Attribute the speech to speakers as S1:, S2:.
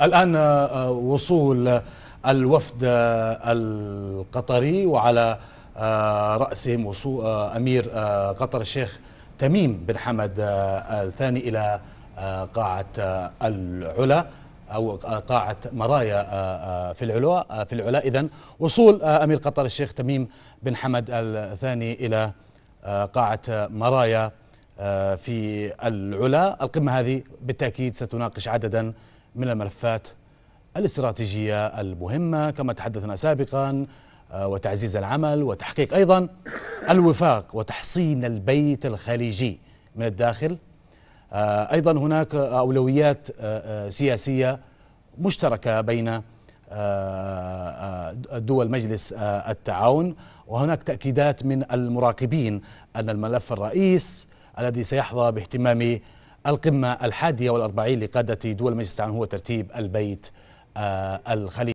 S1: الآن آه، آه، وصول الوفد آه، القطري وعلى رأسهم وصول أمير قطر الشيخ تميم بن حمد الثاني إلى قاعة العلا أو قاعة مرايا في العلا في العلا إذا وصول أمير قطر الشيخ تميم بن حمد الثاني إلى قاعة مرايا في العلا القمة هذه بالتأكيد ستناقش عددا من الملفات الاستراتيجية المهمة كما تحدثنا سابقا آه، وتعزيز العمل وتحقيق أيضا الوفاق وتحصين البيت الخليجي من الداخل آه، أيضا هناك أولويات آه، سياسية مشتركة بين دول مجلس التعاون وهناك تأكيدات من المراقبين أن الملف الرئيس الذي سيحظى باهتمام القمة الحادية والأربعين لقادة دول مجلس التعاون هو ترتيب البيت آه، الخليجي